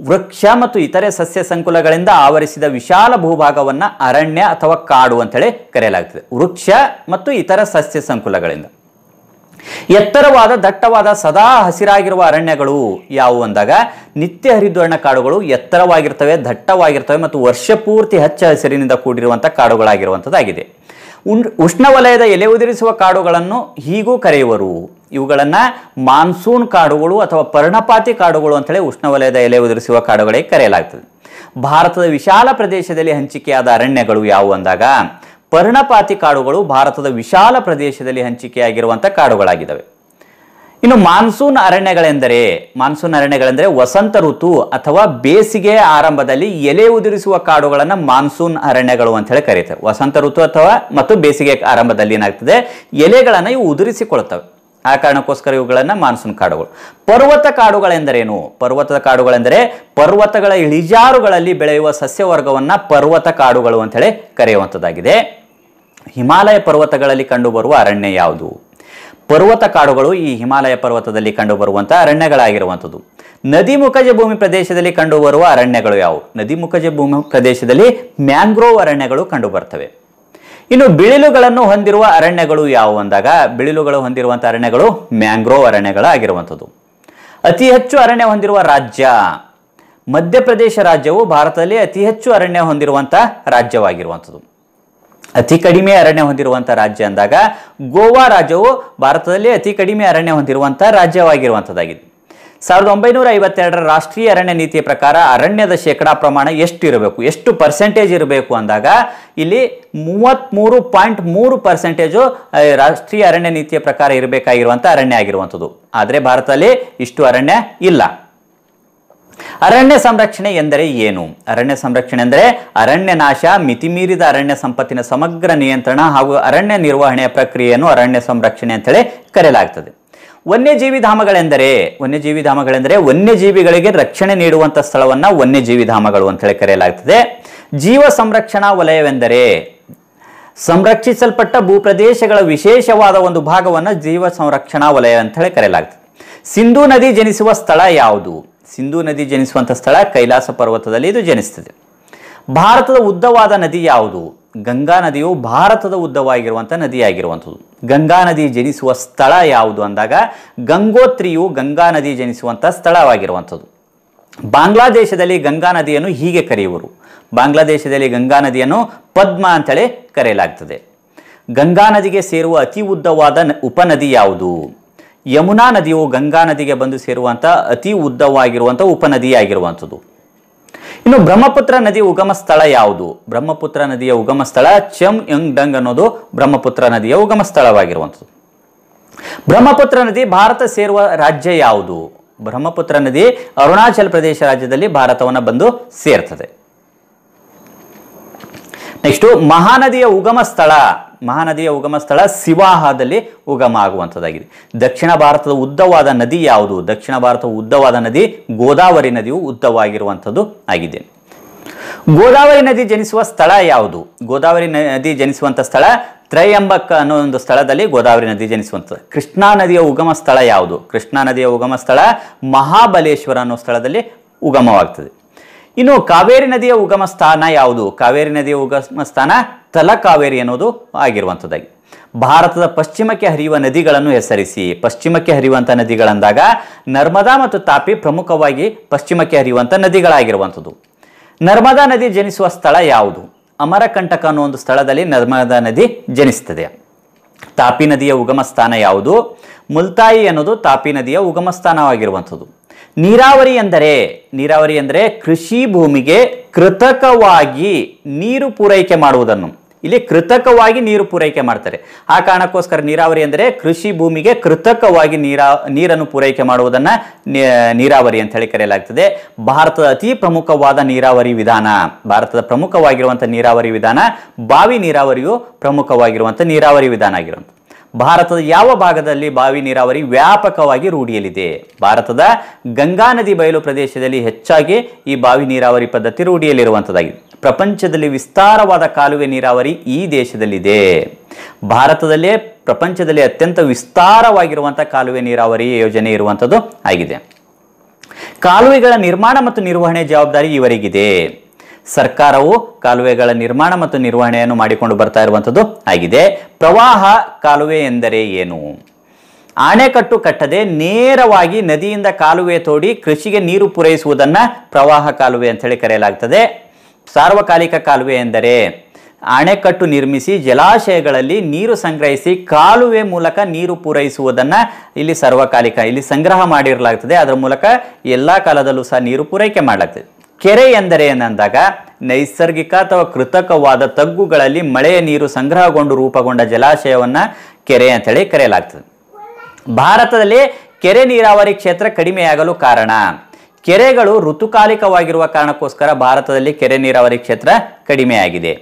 ವೃಕ್ಷ ಮತ್ತು ಇತರೆ ಸಸ್ಯ ಸಂಕುಲಗಳಿಂದ ಆವರಿಸಿದ ವಿಶಾಲ ಭೂಭಾಗವನ್ನು ಅರಣ್ಯ ಅಥವಾ ಕಾಡು ಅಂತೇಳಿ ಕರೆಯಲಾಗ್ತದೆ ವೃಕ್ಷ ಮತ್ತು ಇತರ ಸಸ್ಯ ಸಂಕುಲಗಳಿಂದ ಎತ್ತರವಾದ ದಟ್ಟವಾದ ಸದಾ ಹಸಿರಾಗಿರುವ ಅರಣ್ಯಗಳು ಯಾವುವು ಅಂದಾಗ ನಿತ್ಯ ಹರಿದ್ವರ್ಣ ಕಾಡುಗಳು ಎತ್ತರವಾಗಿರ್ತವೆ ದಟ್ಟವಾಗಿರ್ತವೆ ಮತ್ತು ವರ್ಷ ಪೂರ್ತಿ ಹಚ್ಚ ಹಸಿರಿನಿಂದ ಕೂಡಿರುವಂಥ ಕಾಡುಗಳಾಗಿರುವಂಥದ್ದಾಗಿದೆ ಉಷ್ಣವಲಯದ ಎಲೆ ಉದುರಿಸುವ ಕಾಡುಗಳನ್ನು ಹೀಗೂ ಕರೆಯುವರು ಇವುಗಳನ್ನು ಮಾನ್ಸೂನ್ ಕಾಡುಗಳು ಅಥವಾ ಪರ್ಣಪಾತಿ ಕಾಡುಗಳು ಅಂತೇಳಿ ಉಷ್ಣವಲಯದ ಎಲೆ ಉದುರಿಸುವ ಕಾಡುಗಳಿಗೆ ಕರೆಯಲಾಗ್ತದೆ ಭಾರತದ ವಿಶಾಲ ಪ್ರದೇಶದಲ್ಲಿ ಹಂಚಿಕೆಯಾದ ಅರಣ್ಯಗಳು ಯಾವುವು ಅಂದಾಗ ಪರ್ಣಪಾತಿ ಕಾಡುಗಳು ಭಾರತದ ವಿಶಾಲ ಪ್ರದೇಶದಲ್ಲಿ ಹಂಚಿಕೆಯಾಗಿರುವಂಥ ಕಾಡುಗಳಾಗಿದ್ದಾವೆ ಇನ್ನು ಮಾನ್ಸೂನ್ ಅರಣ್ಯಗಳೆಂದರೆ ಮಾನ್ಸೂನ್ ಅರಣ್ಯಗಳೆಂದರೆ ವಸಂತ ಋತು ಅಥವಾ ಬೇಸಿಗೆ ಆರಂಭದಲ್ಲಿ ಎಲೆ ಉದುರಿಸುವ ಕಾಡುಗಳನ್ನು ಮಾನ್ಸೂನ್ ಅರಣ್ಯಗಳು ಅಂತ ಹೇಳಿ ಕರೀತಾರೆ ವಸಂತ ಋತು ಅಥವಾ ಮತ್ತು ಬೇಸಿಗೆ ಆರಂಭದಲ್ಲಿ ಏನಾಗ್ತದೆ ಎಲೆಗಳನ್ನು ಇವು ಉದುರಿಸಿಕೊಳ್ತವೆ ಆ ಕಾರಣಕ್ಕೋಸ್ಕರ ಇವುಗಳನ್ನು ಮಾನ್ಸೂನ್ ಕಾಡುಗಳು ಪರ್ವತ ಕಾಡುಗಳೆಂದರೇನು ಪರ್ವತದ ಕಾಡುಗಳೆಂದರೆ ಪರ್ವತಗಳ ಇಳಿಜಾರುಗಳಲ್ಲಿ ಬೆಳೆಯುವ ಸಸ್ಯವರ್ಗವನ್ನು ಪರ್ವತ ಕಾಡುಗಳು ಅಂತೇಳಿ ಕರೆಯುವಂಥದ್ದಾಗಿದೆ ಹಿಮಾಲಯ ಪರ್ವತಗಳಲ್ಲಿ ಕಂಡುಬರುವ ಅರಣ್ಯ ಯಾವುದು ಪರ್ವತ ಕಾಡುಗಳು ಈ ಹಿಮಾಲಯ ಪರ್ವತದಲ್ಲಿ ಕಂಡುಬರುವಂಥ ಅರಣ್ಯಗಳಾಗಿರುವಂಥದ್ದು ನದಿ ಮುಖಜ ಭೂಮಿ ಪ್ರದೇಶದಲ್ಲಿ ಕಂಡುಬರುವ ಅರಣ್ಯಗಳು ಯಾವುವು ನದಿ ಮುಖಜ ಭೂಮಿ ಪ್ರದೇಶದಲ್ಲಿ ಮ್ಯಾಂಗ್ರೋವ್ ಅರಣ್ಯಗಳು ಕಂಡುಬರ್ತವೆ ಇನ್ನು ಬಿಳಿಲುಗಳನ್ನು ಹೊಂದಿರುವ ಅರಣ್ಯಗಳು ಯಾವುವು ಅಂದಾಗ ಬಿಳಿಲುಗಳು ಹೊಂದಿರುವಂಥ ಅರಣ್ಯಗಳು ಮ್ಯಾಂಗ್ರೋವ್ ಅರಣ್ಯಗಳಾಗಿರುವಂಥದ್ದು ಅತಿ ಹೆಚ್ಚು ಅರಣ್ಯ ಹೊಂದಿರುವ ರಾಜ್ಯ ಮಧ್ಯಪ್ರದೇಶ ರಾಜ್ಯವು ಭಾರತದಲ್ಲಿ ಅತಿ ಹೆಚ್ಚು ಅರಣ್ಯ ಹೊಂದಿರುವಂಥ ರಾಜ್ಯವಾಗಿರುವಂಥದ್ದು ಅತಿ ಕಡಿಮೆ ಅರಣ್ಯ ಹೊಂದಿರುವಂಥ ರಾಜ್ಯ ಅಂದಾಗ ಗೋವಾ ರಾಜ್ಯವು ಭಾರತದಲ್ಲಿ ಅತಿ ಕಡಿಮೆ ಅರಣ್ಯ ಹೊಂದಿರುವಂಥ ರಾಜ್ಯವಾಗಿರುವಂಥದ್ದಾಗಿದೆ ಸಾವಿರದ ಒಂಬೈನೂರ ಐವತ್ತೆರಡರ ರಾಷ್ಟ್ರೀಯ ಅರಣ್ಯ ನೀತಿಯ ಪ್ರಕಾರ ಅರಣ್ಯದ ಶೇಕಡಾ ಪ್ರಮಾಣ ಎಷ್ಟು ಇರಬೇಕು ಎಷ್ಟು ಪರ್ಸೆಂಟೇಜ್ ಇರಬೇಕು ಅಂದಾಗ ಇಲ್ಲಿ ಮೂವತ್ತ್ಮೂರು ಪಾಯಿಂಟ್ ಮೂರು ಪರ್ಸೆಂಟೇಜು ರಾಷ್ಟ್ರೀಯ ಅರಣ್ಯ ನೀತಿಯ ಪ್ರಕಾರ ಇರಬೇಕಾಗಿರುವಂಥ ಅರಣ್ಯ ಆಗಿರುವಂಥದ್ದು ಆದರೆ ಭಾರತದಲ್ಲಿ ಇಷ್ಟು ಅರಣ್ಯ ಇಲ್ಲ ಅರಣ್ಯ ಸಂರಕ್ಷಣೆ ಎಂದರೆ ಏನು ಅರಣ್ಯ ಸಂರಕ್ಷಣೆ ಎಂದರೆ ಅರಣ್ಯ ನಾಶ ಮಿತಿಮೀರಿದ ಅರಣ್ಯ ಸಂಪತ್ತಿನ ಸಮಗ್ರ ನಿಯಂತ್ರಣ ಹಾಗೂ ಅರಣ್ಯ ನಿರ್ವಹಣೆಯ ಪ್ರಕ್ರಿಯೆಯನ್ನು ಅರಣ್ಯ ಸಂರಕ್ಷಣೆ ಅಂತೇಳಿ ಕರೆಯಲಾಗ್ತದೆ ವನ್ಯಜೀವಿಧಾಮಗಳೆಂದರೆ ವನ್ಯಜೀವಿಧಾಮಗಳೆಂದರೆ ವನ್ಯಜೀವಿಗಳಿಗೆ ರಕ್ಷಣೆ ನೀಡುವಂಥ ಸ್ಥಳವನ್ನು ವನ್ಯಜೀವಿಧಾಮಗಳು ಧಾಮಗಳು ಅಂತೇಳಿ ಕರೆಯಲಾಗ್ತದೆ ಜೀವ ಸಂರಕ್ಷಣಾ ವಲಯವೆಂದರೆ ಸಂರಕ್ಷಿಸಲ್ಪಟ್ಟ ಭೂಪ್ರದೇಶಗಳ ವಿಶೇಷವಾದ ಒಂದು ಭಾಗವನ್ನು ಜೀವ ಸಂರಕ್ಷಣಾ ವಲಯ ಅಂತೇಳಿ ಕರೆಯಲಾಗ್ತದೆ ಸಿಂಧೂ ನದಿ ಜನಿಸುವ ಸ್ಥಳ ಯಾವುದು ಸಿಂಧೂ ನದಿ ಜನಿಸುವಂಥ ಸ್ಥಳ ಕೈಲಾಸ ಪರ್ವತದಲ್ಲಿ ಇದು ಜನಿಸ್ತದೆ ಭಾರತದ ಉದ್ದವಾದ ನದಿ ಯಾವುದು ಗಂಗಾ ನದಿಯು ಭಾರತದ ಉದ್ದವಾಗಿರುವಂಥ ನದಿಯಾಗಿರುವಂಥದ್ದು ಗಂಗಾ ನದಿ ಜನಿಸುವ ಸ್ಥಳ ಯಾವುದು ಅಂದಾಗ ಗಂಗೋತ್ರಿಯು ಗಂಗಾ ನದಿ ಜನಿಸುವಂಥ ಸ್ಥಳವಾಗಿರುವಂಥದ್ದು ಬಾಂಗ್ಲಾದೇಶದಲ್ಲಿ ಗಂಗಾ ನದಿಯನ್ನು ಹೀಗೆ ಕರೆಯುವರು ಬಾಂಗ್ಲಾದೇಶದಲ್ಲಿ ಗಂಗಾ ನದಿಯನ್ನು ಪದ್ಮ ಅಂತೇಳಿ ಕರೆಯಲಾಗ್ತದೆ ಗಂಗಾ ನದಿಗೆ ಸೇರುವ ಅತಿ ಉದ್ದವಾದ ಉಪನದಿ ಯಾವುದು ಯಮುನಾ ನದಿಯು ಗಂಗಾ ನದಿಗೆ ಬಂದು ಸೇರುವಂಥ ಅತಿ ಉದ್ದವಾಗಿರುವಂಥ ಉಪನದಿಯಾಗಿರುವಂಥದ್ದು ಇನ್ನು ಬ್ರಹ್ಮಪುತ್ರ ನದಿ ಉಗಮ ಸ್ಥಳ ಯಾವುದು ಬ್ರಹ್ಮಪುತ್ರ ನದಿಯ ಉಗಮ ಸ್ಥಳ ಚಮ್ ಯಂಗ್ ಡಂಗ್ ಅನ್ನೋದು ಬ್ರಹ್ಮಪುತ್ರ ನದಿಯ ಉಗಮ ಸ್ಥಳವಾಗಿರುವಂಥದ್ದು ಬ್ರಹ್ಮಪುತ್ರ ನದಿ ಭಾರತ ಸೇರುವ ರಾಜ್ಯ ಯಾವುದು ಬ್ರಹ್ಮಪುತ್ರ ನದಿ ಅರುಣಾಚಲ ಪ್ರದೇಶ ರಾಜ್ಯದಲ್ಲಿ ಭಾರತವನ್ನು ಬಂದು ಸೇರ್ತದೆ ನೆಕ್ಸ್ಟು ಮಹಾನದಿಯ ಉಗಮ ಸ್ಥಳ ಮಹಾನದಿಯ ಉಗಮ ಸ್ಥಳ ಸಿವಾಹದಲ್ಲಿ ಉಗಮ ಆಗುವಂಥದ್ದಾಗಿದೆ ದಕ್ಷಿಣ ಭಾರತದ ಉದ್ದವಾದ ನದಿ ಯಾವುದು ದಕ್ಷಿಣ ಭಾರತದ ಉದ್ದವಾದ ನದಿ ಗೋದಾವರಿ ನದಿಯು ಉದ್ದವಾಗಿರುವಂಥದ್ದು ಆಗಿದೆ ಗೋದಾವರಿ ನದಿ ಜನಿಸುವ ಸ್ಥಳ ಯಾವುದು ಗೋದಾವರಿ ನದಿ ಜನಿಸುವಂಥ ಸ್ಥಳ ತ್ರಯಂಬಕ್ಕ ಅನ್ನೋ ಒಂದು ಸ್ಥಳದಲ್ಲಿ ಗೋದಾವರಿ ನದಿ ಜನಿಸುವಂಥದ್ದು ಕೃಷ್ಣಾ ನದಿಯ ಉಗಮ ಸ್ಥಳ ಯಾವುದು ಕೃಷ್ಣಾ ನದಿಯ ಉಗಮ ಸ್ಥಳ ಮಹಾಬಲೇಶ್ವರ ಅನ್ನೋ ಸ್ಥಳದಲ್ಲಿ ಉಗಮವಾಗ್ತದೆ ಇನ್ನು ಕಾವೇರಿ ನದಿಯ ಉಗಮ ಸ್ಥಾನ ಯಾವುದು ಕಾವೇರಿ ನದಿಯ ಉಗಮ ಸ್ಥಾನ ತಲಕಾವೇರಿ ಅನ್ನೋದು ಆಗಿರುವಂಥದ್ದಾಗಿ ಭಾರತದ ಪಶ್ಚಿಮಕ್ಕೆ ಹರಿಯುವ ನದಿಗಳನ್ನು ಹೆಸರಿಸಿ ಪಶ್ಚಿಮಕ್ಕೆ ಹರಿಯುವಂಥ ನದಿಗಳಂದಾಗ ನರ್ಮದಾ ಮತ್ತು ತಾಪಿ ಪ್ರಮುಖವಾಗಿ ಪಶ್ಚಿಮಕ್ಕೆ ಹರಿಯುವಂಥ ನದಿಗಳಾಗಿರುವಂಥದ್ದು ನರ್ಮದಾ ನದಿ ಜನಿಸುವ ಸ್ಥಳ ಯಾವುದು ಅಮರಕಂಟಕ ಅನ್ನೋ ಒಂದು ಸ್ಥಳದಲ್ಲಿ ನರ್ಮದಾ ನದಿ ಜನಿಸ್ತದೆ ತಾಪಿ ನದಿಯ ಉಗಮ ಸ್ಥಾನ ಯಾವುದು ಮುಲ್ತಾಯಿ ಅನ್ನೋದು ತಾಪಿ ನದಿಯ ಉಗಮ ಸ್ಥಾನವಾಗಿರುವಂಥದ್ದು ನೀರಾವರಿ ಎಂದರೆ ನೀರಾವರಿ ಎಂದರೆ ಕೃಷಿ ಭೂಮಿಗೆ ಕೃತಕವಾಗಿ ನೀರು ಪೂರೈಕೆ ಮಾಡುವುದನ್ನು ಇಲ್ಲಿ ಕೃತಕವಾಗಿ ನೀರು ಪೂರೈಕೆ ಮಾಡ್ತಾರೆ ಆ ಕಾರಣಕ್ಕೋಸ್ಕರ ನೀರಾವರಿ ಅಂದರೆ ಕೃಷಿ ಭೂಮಿಗೆ ಕೃತಕವಾಗಿ ನೀರಾ ನೀರನ್ನು ಪೂರೈಕೆ ಮಾಡುವುದನ್ನು ನೀರಾವರಿ ಅಂತ ಹೇಳಿ ಕರೆಯಲಾಗ್ತದೆ ಭಾರತದ ಅತಿ ಪ್ರಮುಖವಾದ ನೀರಾವರಿ ವಿಧಾನ ಭಾರತದ ಪ್ರಮುಖವಾಗಿರುವಂಥ ನೀರಾವರಿ ವಿಧಾನ ಬಾವಿ ನೀರಾವರಿಯು ಪ್ರಮುಖವಾಗಿರುವಂಥ ನೀರಾವರಿ ವಿಧಾನ ಆಗಿರುವಂಥ ಭಾರತದ ಯಾವ ಭಾಗದಲ್ಲಿ ಬಾವಿ ನೀರಾವರಿ ವ್ಯಾಪಕವಾಗಿ ರೂಢಿಯಲ್ಲಿದೆ ಭಾರತದ ಗಂಗಾ ನದಿ ಬಯಲು ಪ್ರದೇಶದಲ್ಲಿ ಹೆಚ್ಚಾಗಿ ಈ ಬಾವಿ ನೀರಾವರಿ ಪದ್ಧತಿ ರೂಢಿಯಲ್ಲಿರುವಂಥದ್ದಾಗಿದೆ ಪ್ರಪಂಚದಲ್ಲಿ ವಿಸ್ತಾರವಾದ ಕಾಲುವೆ ನೀರಾವರಿ ಈ ದೇಶದಲ್ಲಿದೆ ಭಾರತದಲ್ಲೇ ಪ್ರಪಂಚದಲ್ಲಿ ಅತ್ಯಂತ ವಿಸ್ತಾರವಾಗಿರುವಂಥ ಕಾಲುವೆ ನೀರಾವರಿ ಯೋಜನೆ ಇರುವಂಥದ್ದು ಆಗಿದೆ ಕಾಲುವೆಗಳ ನಿರ್ಮಾಣ ಮತ್ತು ನಿರ್ವಹಣೆ ಜವಾಬ್ದಾರಿ ಇವರಿಗಿದೆ ಸರ್ಕಾರವು ಕಾಲುವೆಗಳ ನಿರ್ಮಾಣ ಮತ್ತು ನಿರ್ವಹಣೆಯನ್ನು ಮಾಡಿಕೊಂಡು ಬರ್ತಾ ಇರುವಂಥದ್ದು ಆಗಿದೆ ಪ್ರವಾಹ ಕಾಲುವೆ ಎಂದರೆ ಏನು ಅಣೆಕಟ್ಟು ಕಟ್ಟದೆ ನೇರವಾಗಿ ನದಿಯಿಂದ ಕಾಲುವೆ ತೋಡಿ ಕೃಷಿಗೆ ನೀರು ಪೂರೈಸುವುದನ್ನು ಪ್ರವಾಹ ಕಾಲುವೆ ಅಂತ ಹೇಳಿ ಕರೆಯಲಾಗ್ತದೆ ಸಾರ್ವಕಾಲಿಕ ಕಾಲುವೆ ಎಂದರೆ ಅಣೆಕಟ್ಟು ನಿರ್ಮಿಸಿ ಜಲಾಶಯಗಳಲ್ಲಿ ನೀರು ಸಂಗ್ರಹಿಸಿ ಕಾಲುವೆ ಮೂಲಕ ನೀರು ಪೂರೈಸುವುದನ್ನು ಇಲ್ಲಿ ಸರ್ವಕಾಲಿಕ ಇಲ್ಲಿ ಸಂಗ್ರಹ ಮಾಡಿರಲಾಗ್ತದೆ ಅದರ ಮೂಲಕ ಎಲ್ಲ ಕಾಲದಲ್ಲೂ ಸಹ ನೀರು ಪೂರೈಕೆ ಮಾಡಲಾಗ್ತದೆ ಕೆರೆ ಎಂದರೆ ಏನಂದಾಗ ನೈಸರ್ಗಿಕ ಅಥವಾ ಕೃತಕವಾದ ತಗ್ಗುಗಳಲ್ಲಿ ಮಳೆಯ ನೀರು ಸಂಗ್ರಹಗೊಂಡು ರೂಪುಗೊಂಡ ಜಲಾಶಯವನ್ನು ಕೆರೆ ಅಂತೇಳಿ ಕರೆಯಲಾಗ್ತದೆ ಭಾರತದಲ್ಲಿ ಕೆರೆ ನೀರಾವರಿ ಕ್ಷೇತ್ರ ಕಡಿಮೆಯಾಗಲು ಕಾರಣ ಕೆರೆಗಳು ಋತುಕಾಲಿಕವಾಗಿರುವ ಕಾರಣಕ್ಕೋಸ್ಕರ ಭಾರತದಲ್ಲಿ ಕೆರೆ ನೀರಾವರಿ ಕ್ಷೇತ್ರ ಕಡಿಮೆಯಾಗಿದೆ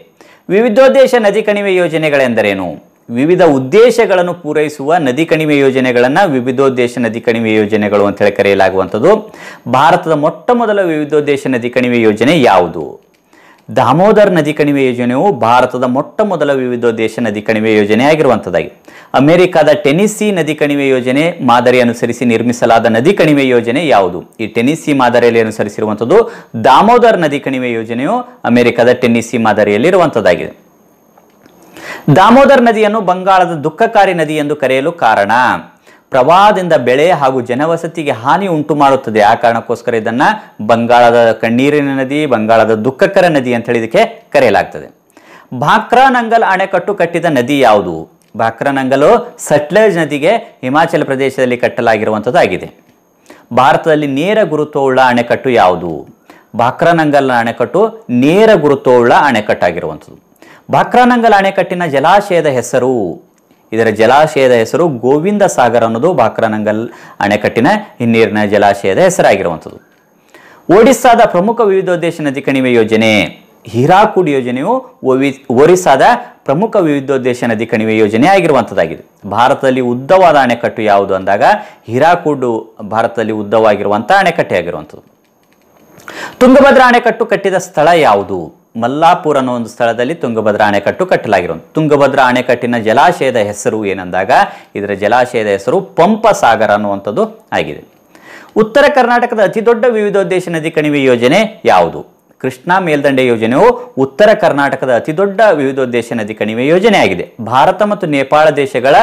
ವಿವಿಧೋದ್ದೇಶ ನದಿ ಕಣಿವೆ ಯೋಜನೆಗಳೆಂದರೇನು ವಿವಿಧ ಉದ್ದೇಶಗಳನ್ನು ಪೂರೈಸುವ ನದಿ ಕಣಿವೆ ಯೋಜನೆಗಳನ್ನು ವಿವಿಧೋದ್ದೇಶ ನದಿ ಕಣಿವೆ ಯೋಜನೆಗಳು ಅಂತ ಹೇಳಿ ಕರೆಯಲಾಗುವಂಥದ್ದು ಭಾರತದ ಮೊಟ್ಟ ಮೊದಲ ವಿವಿಧೋದ್ದೇಶ ನದಿ ಕಣಿವೆ ಯೋಜನೆ ಯಾವುದು ದಾಮೋದರ್ ನದಿ ಕಣಿವೆ ಯೋಜನೆಯು ಭಾರತದ ಮೊಟ್ಟ ಮೊದಲ ವಿವಿಧೋದ್ದೇಶ ನದಿ ಕಣಿವೆ ಯೋಜನೆ ಆಗಿರುವಂಥದ್ದಾಗಿ ಅಮೆರಿಕದ ಟೆನಿಸಿ ನದಿ ಕಣಿವೆ ಯೋಜನೆ ಮಾದರಿ ಅನುಸರಿಸಿ ನಿರ್ಮಿಸಲಾದ ನದಿ ಕಣಿವೆ ಯೋಜನೆ ಯಾವುದು ಈ ಟೆನಿಸಿ ಮಾದರಿಯಲ್ಲಿ ಅನುಸರಿಸಿರುವಂಥದ್ದು ದಾಮೋದರ್ ನದಿ ಕಣಿವೆ ಯೋಜನೆಯು ಅಮೆರಿಕದ ಟೆನಿಸಿ ಮಾದರಿಯಲ್ಲಿರುವಂಥದ್ದಾಗಿದೆ ದಾಮೋದರ್ ನದಿಯನ್ನು ಬಂಗಾಳದ ದುಃಖಕಾರಿ ನದಿ ಎಂದು ಕರೆಯಲು ಕಾರಣ ಪ್ರವಾಹದಿಂದ ಬೆಳೆ ಹಾಗೂ ಜನವಸತಿಗೆ ಹಾನಿ ಉಂಟು ಮಾಡುತ್ತದೆ ಆ ಕಾರಣಕ್ಕೋಸ್ಕರ ಇದನ್ನ ಬಂಗಾಳದ ಕಣ್ಣೀರಿನ ನದಿ ಬಂಗಾಳದ ದುಃಖಕರ ನದಿ ಅಂತ ಹೇಳಿದಕ್ಕೆ ಕರೆಯಲಾಗ್ತದೆ ಭಾಕ್ರಾನಂಗಲ್ ಅಣೆಕಟ್ಟು ಕಟ್ಟಿದ ನದಿ ಯಾವುದು ಭಾಕ್ರಾನಂಗಲು ಸಟ್ಲೇಜ್ ನದಿಗೆ ಹಿಮಾಚಲ ಪ್ರದೇಶದಲ್ಲಿ ಕಟ್ಟಲಾಗಿರುವಂಥದ್ದಾಗಿದೆ ಭಾರತದಲ್ಲಿ ನೇರ ಗುರುತ್ವವುಳ್ಳ ಅಣೆಕಟ್ಟು ಯಾವುದು ಭಾಕ್ರಾನಂಗಲ್ನ ಅಣೆಕಟ್ಟು ನೇರ ಗುರುತ್ವವುಳ್ಳ ಅಣೆಕಟ್ಟಾಗಿರುವಂಥದ್ದು ಬಾಕ್ರಾನಂಗಲ್ ಅಣೆಕಟ್ಟಿನ ಜಲಾಶಯದ ಹೆಸರು ಇದರ ಜಲಾಶಯದ ಹೆಸರು ಗೋವಿಂದ ಸಾಗರ್ ಅನ್ನೋದು ಬಾಕ್ರಾನಂಗಲ್ ಅಣೆಕಟ್ಟಿನ ಹಿನ್ನೀರಿನ ಜಲಾಶಯದ ಹೆಸರಾಗಿರುವಂಥದ್ದು ಒಡಿಸ್ಸಾದ ಪ್ರಮುಖ ವಿವಿಧೋದ್ದೇಶ ನದಿ ಕಣಿವೆ ಯೋಜನೆ ಹಿರಾಕುಡ್ ಯೋಜನೆಯು ಒರಿಸ್ಸಾದ ಪ್ರಮುಖ ವಿವಿಧೋದ್ದೇಶ ನದಿ ಕಣಿವೆ ಯೋಜನೆ ಆಗಿರುವಂಥದ್ದಾಗಿದೆ ಭಾರತದಲ್ಲಿ ಉದ್ದವಾದ ಅಣೆಕಟ್ಟು ಯಾವುದು ಅಂದಾಗ ಹಿರಾಕುಡ್ ಭಾರತದಲ್ಲಿ ಉದ್ದವಾಗಿರುವಂಥ ಅಣೆಕಟ್ಟೆ ಆಗಿರುವಂಥದ್ದು ತುಂಗಭದ್ರಾ ಅಣೆಕಟ್ಟು ಕಟ್ಟಿದ ಸ್ಥಳ ಯಾವುದು ಮಲ್ಲಾಪುರ ಅನ್ನೋ ಒಂದು ಸ್ಥಳದಲ್ಲಿ ತುಂಗಭದ್ರಾ ಅಣೆಕಟ್ಟು ಕಟ್ಟಲಾಗಿರೋದು ತುಂಗಭದ್ರಾ ಅಣೆಕಟ್ಟಿನ ಜಲಾಶಯದ ಹೆಸರು ಏನಂದಾಗ ಇದರ ಜಲಾಶಯದ ಹೆಸರು ಪಂಪ ಸಾಗರ ಅನ್ನುವಂಥದ್ದು ಆಗಿದೆ ಉತ್ತರ ಕರ್ನಾಟಕದ ಅತಿದೊಡ್ಡ ವಿವಿಧೋದ್ದೇಶ ನದಿ ಕಣಿವೆ ಯೋಜನೆ ಯಾವುದು ಕೃಷ್ಣಾ ಮೇಲ್ದಂಡೆ ಯೋಜನೆಯು ಉತ್ತರ ಕರ್ನಾಟಕದ ಅತಿದೊಡ್ಡ ವಿವಿಧೋದ್ದೇಶ ನದಿ ಕಣಿವೆ ಯೋಜನೆ ಆಗಿದೆ ಭಾರತ ಮತ್ತು ನೇಪಾಳ ದೇಶಗಳ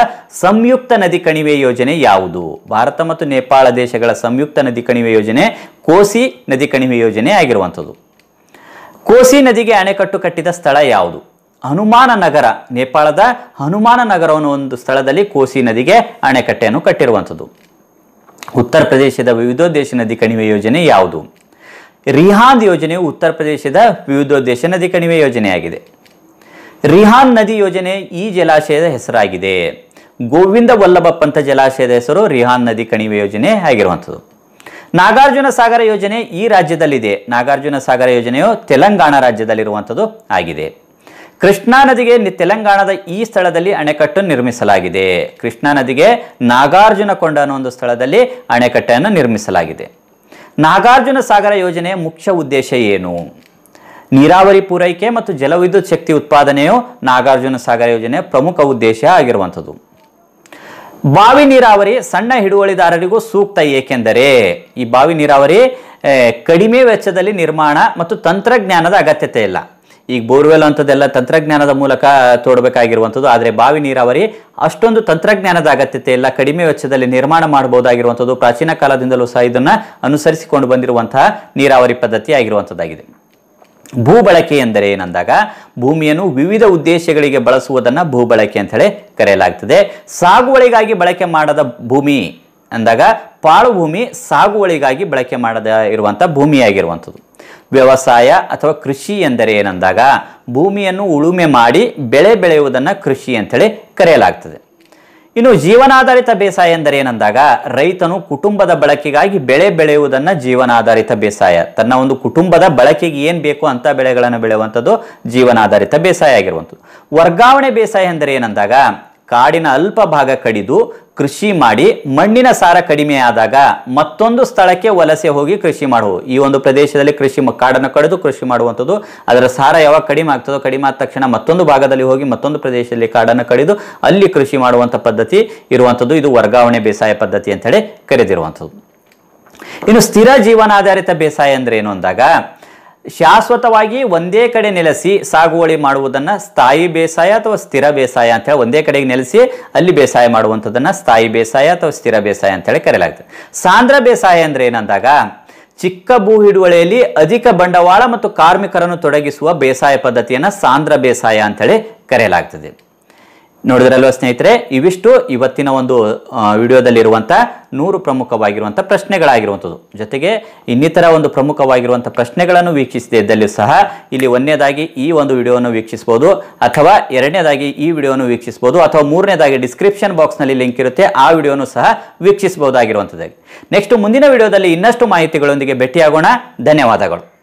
ಸಂಯುಕ್ತ ನದಿ ಕಣಿವೆ ಯೋಜನೆ ಯಾವುದು ಭಾರತ ಮತ್ತು ನೇಪಾಳ ದೇಶಗಳ ಸಂಯುಕ್ತ ನದಿ ಕಣಿವೆ ಯೋಜನೆ ಕೋಸಿ ನದಿ ಕಣಿವೆ ಯೋಜನೆ ಆಗಿರುವಂಥದ್ದು ಕೋಸಿ ನದಿಗೆ ಅಣೆಕಟ್ಟು ಕಟ್ಟಿದ ಸ್ಥಳ ಯಾವುದು ಹನುಮಾನ ನಗರ ನೇಪಾಳದ ಹನುಮಾನ ನಗರವನ್ನು ಒಂದು ಸ್ಥಳದಲ್ಲಿ ಕೋಸಿ ನದಿಗೆ ಅಣೆಕಟ್ಟೆಯನ್ನು ಕಟ್ಟಿರುವಂಥದ್ದು ಉತ್ತರ ಪ್ರದೇಶದ ವಿವಿಧೋದ್ದೇಶ ನದಿ ಕಣಿವೆ ಯೋಜನೆ ಯಾವುದು ರಿಹಾನ್ ಯೋಜನೆಯು ಉತ್ತರ ಪ್ರದೇಶದ ವಿವಿಧೋದ್ದೇಶ ನದಿ ಕಣಿವೆ ಯೋಜನೆಯಾಗಿದೆ ರಿಹಾನ್ ನದಿ ಯೋಜನೆ ಈ ಜಲಾಶಯದ ಹೆಸರಾಗಿದೆ ಗೋವಿಂದ ವಲ್ಲಭ ಪಂಥ ಜಲಾಶಯದ ಹೆಸರು ರಿಹಾನ್ ನದಿ ಕಣಿವೆ ಯೋಜನೆ ಆಗಿರುವಂಥದ್ದು ನಾಗಾರ್ಜುನ ಸಾಗರ ಯೋಜನೆ ಈ ರಾಜ್ಯದಲ್ಲಿದೆ ನಾಗಾರ್ಜುನ ಸಾಗರ ಯೋಜನೆಯು ತೆಲಂಗಾಣ ರಾಜ್ಯದಲ್ಲಿರುವಂಥದ್ದು ಆಗಿದೆ ಕೃಷ್ಣಾ ನದಿಗೆ ತೆಲಂಗಾಣದ ಈ ಸ್ಥಳದಲ್ಲಿ ಅಣೆಕಟ್ಟು ನಿರ್ಮಿಸಲಾಗಿದೆ ಕೃಷ್ಣಾ ನದಿಗೆ ನಾಗಾರ್ಜುನ ಕೊಂಡ ಅನ್ನೋ ಒಂದು ಸ್ಥಳದಲ್ಲಿ ಅಣೆಕಟ್ಟೆಯನ್ನು ನಿರ್ಮಿಸಲಾಗಿದೆ ನಾಗಾರ್ಜುನ ಸಾಗರ ಯೋಜನೆಯ ಮುಖ್ಯ ಉದ್ದೇಶ ಏನು ನೀರಾವರಿ ಪೂರೈಕೆ ಮತ್ತು ಜಲವಿದ್ಯುತ್ ಶಕ್ತಿ ಉತ್ಪಾದನೆಯು ನಾಗಾರ್ಜುನ ಸಾಗರ ಯೋಜನೆಯ ಪ್ರಮುಖ ಉದ್ದೇಶ ಆಗಿರುವಂಥದ್ದು ಬಾವಿ ನೀರಾವರಿ ಸಣ್ಣ ಹಿಡುವಳಿದಾರರಿಗೂ ಸೂಕ್ತ ಏಕೆಂದರೆ ಈ ಬಾವಿ ನೀರಾವರಿ ಕಡಿಮೆ ವೆಚ್ಚದಲ್ಲಿ ನಿರ್ಮಾಣ ಮತ್ತು ತಂತ್ರಜ್ಞಾನದ ಅಗತ್ಯತೆ ಇಲ್ಲ ಈಗ ಬೋರ್ವೆಲ್ ಅಂಥದ್ದೆಲ್ಲ ತಂತ್ರಜ್ಞಾನದ ಮೂಲಕ ತೋಡಬೇಕಾಗಿರುವಂಥದ್ದು ಆದರೆ ಬಾವಿ ನೀರಾವರಿ ಅಷ್ಟೊಂದು ತಂತ್ರಜ್ಞಾನದ ಅಗತ್ಯತೆ ಇಲ್ಲ ಕಡಿಮೆ ವೆಚ್ಚದಲ್ಲಿ ನಿರ್ಮಾಣ ಮಾಡಬಹುದಾಗಿರುವಂಥದ್ದು ಪ್ರಾಚೀನ ಕಾಲದಿಂದಲೂ ಸಹ ಇದನ್ನು ಅನುಸರಿಸಿಕೊಂಡು ಬಂದಿರುವಂತಹ ನೀರಾವರಿ ಪದ್ಧತಿ ಆಗಿರುವಂಥದ್ದಾಗಿದೆ ಭೂ ಬಳಕೆ ಎಂದರೆ ಏನಂದಾಗ ಭೂಮಿಯನ್ನು ವಿವಿಧ ಉದ್ದೇಶಗಳಿಗೆ ಬಳಸುವುದನ್ನು ಭೂ ಬಳಕೆ ಅಂತೇಳಿ ಕರೆಯಲಾಗ್ತದೆ ಸಾಗುವಳಿಗಾಗಿ ಬಳಕೆ ಮಾಡದ ಭೂಮಿ ಅಂದಾಗ ಪಾಳು ಭೂಮಿ ಸಾಗುವಳಿಗಾಗಿ ಬಳಕೆ ಮಾಡದ ಇರುವಂಥ ಭೂಮಿಯಾಗಿರುವಂಥದ್ದು ವ್ಯವಸಾಯ ಅಥವಾ ಕೃಷಿ ಎಂದರೆ ಏನಂದಾಗ ಭೂಮಿಯನ್ನು ಉಳುಮೆ ಮಾಡಿ ಬೆಳೆ ಬೆಳೆಯುವುದನ್ನು ಕೃಷಿ ಅಂತೇಳಿ ಕರೆಯಲಾಗ್ತದೆ ಇನ್ನು ಜೀವನಾಧಾರಿತ ಬೇಸಾಯ ಎಂದರೆ ಏನಂದಾಗ ರೈತನು ಕುಟುಂಬದ ಬಳಕೆಗಾಗಿ ಬೆಳೆ ಬೆಳೆಯುವುದನ್ನ ಜೀವನಾಧಾರಿತ ಬೇಸಾಯ ತನ್ನ ಒಂದು ಕುಟುಂಬದ ಬಳಕೆಗೆ ಏನು ಬೇಕು ಅಂತ ಬೆಳೆಗಳನ್ನು ಬೆಳೆಯುವಂಥದ್ದು ಜೀವನಾಧಾರಿತ ಬೇಸಾಯ ಆಗಿರುವಂಥದ್ದು ವರ್ಗಾವಣೆ ಬೇಸಾಯ ಎಂದರೆ ಏನಂದಾಗ ಕಾಡಿನ ಅಲ್ಪ ಭಾಗ ಕಡಿದು ಕೃಷಿ ಮಾಡಿ ಮಣ್ಣಿನ ಸಾರ ಕಡಿಮೆ ಆದಾಗ ಮತ್ತೊಂದು ಸ್ಥಳಕ್ಕೆ ವಲಸೆ ಹೋಗಿ ಕೃಷಿ ಮಾಡುವು ಈ ಒಂದು ಪ್ರದೇಶದಲ್ಲಿ ಕೃಷಿ ಕಾಡನ್ನು ಕಡಿದು ಕೃಷಿ ಮಾಡುವಂಥದ್ದು ಅದರ ಸಾರ ಯಾವಾಗ ಕಡಿಮೆ ಆಗ್ತದೋ ಕಡಿಮೆ ಆದ ತಕ್ಷಣ ಮತ್ತೊಂದು ಭಾಗದಲ್ಲಿ ಹೋಗಿ ಮತ್ತೊಂದು ಪ್ರದೇಶದಲ್ಲಿ ಕಾಡನ್ನು ಕಡಿದು ಅಲ್ಲಿ ಕೃಷಿ ಮಾಡುವಂಥ ಪದ್ಧತಿ ಇರುವಂಥದ್ದು ಇದು ವರ್ಗಾವಣೆ ಬೇಸಾಯ ಪದ್ಧತಿ ಅಂತೇಳಿ ಕರೆದಿರುವಂಥದ್ದು ಇನ್ನು ಸ್ಥಿರ ಜೀವನಾಧಾರಿತ ಬೇಸಾಯ ಅಂದ್ರೆ ಏನು ಅಂದಾಗ ಶಾಶ್ವತವಾಗಿ ಒಂದೇ ಕಡೆ ನೆಲೆಸಿ ಸಾಗುವಳಿ ಮಾಡುವುದನ್ನು ಸ್ಥಾಯಿ ಬೇಸಾಯ ಅಥವಾ ಸ್ಥಿರ ಬೇಸಾಯ ಅಂತ ಹೇಳಿ ಒಂದೇ ಕಡೆಗೆ ನೆಲೆಸಿ ಅಲ್ಲಿ ಬೇಸಾಯ ಮಾಡುವಂಥದ್ದನ್ನು ಸ್ಥಾಯಿ ಬೇಸಾಯ ಅಥವಾ ಸ್ಥಿರ ಬೇಸಾಯ ಅಂತೇಳಿ ಕರೆಯಲಾಗ್ತದೆ ಸಾಂದ್ರ ಬೇಸಾಯ ಅಂದರೆ ಏನಂದಾಗ ಚಿಕ್ಕ ಭೂ ಹಿಡುವಳಿಯಲ್ಲಿ ಅಧಿಕ ಬಂಡವಾಳ ಮತ್ತು ಕಾರ್ಮಿಕರನ್ನು ತೊಡಗಿಸುವ ಬೇಸಾಯ ಪದ್ಧತಿಯನ್ನು ಸಾಂದ್ರ ಬೇಸಾಯ ಅಂತೇಳಿ ಕರೆಯಲಾಗ್ತದೆ ನೋಡಿದ್ರಲ್ವ ಸ್ನೇಹಿತರೆ ಇವಿಷ್ಟು ಇವತ್ತಿನ ಒಂದು ವಿಡಿಯೋದಲ್ಲಿರುವಂಥ ನೂರು ಪ್ರಮುಖವಾಗಿರುವಂಥ ಪ್ರಶ್ನೆಗಳಾಗಿರುವಂಥದ್ದು ಜೊತೆಗೆ ಇನ್ನಿತರ ಒಂದು ಪ್ರಮುಖವಾಗಿರುವಂಥ ಪ್ರಶ್ನೆಗಳನ್ನು ವೀಕ್ಷಿಸದೇ ಇದ್ದಲ್ಲಿ ಸಹ ಇಲ್ಲಿ ಒಂದನೇದಾಗಿ ಈ ಒಂದು ವಿಡಿಯೋವನ್ನು ವೀಕ್ಷಿಸ್ಬೋದು ಅಥವಾ ಎರಡನೇದಾಗಿ ಈ ವಿಡಿಯೋವನ್ನು ವೀಕ್ಷಿಸ್ಬೋದು ಅಥವಾ ಮೂರನೇದಾಗಿ ಡಿಸ್ಕ್ರಿಪ್ಷನ್ ಬಾಕ್ಸ್ನಲ್ಲಿ ಲಿಂಕ್ ಇರುತ್ತೆ ಆ ವಿಡಿಯೋನು ಸಹ ವೀಕ್ಷಿಸ್ಬೋದಾಗಿರುವಂಥದ್ದಾಗಿ ನೆಕ್ಸ್ಟ್ ಮುಂದಿನ ವಿಡಿಯೋದಲ್ಲಿ ಇನ್ನಷ್ಟು ಮಾಹಿತಿಗಳೊಂದಿಗೆ ಭೇಟಿಯಾಗೋಣ ಧನ್ಯವಾದಗಳು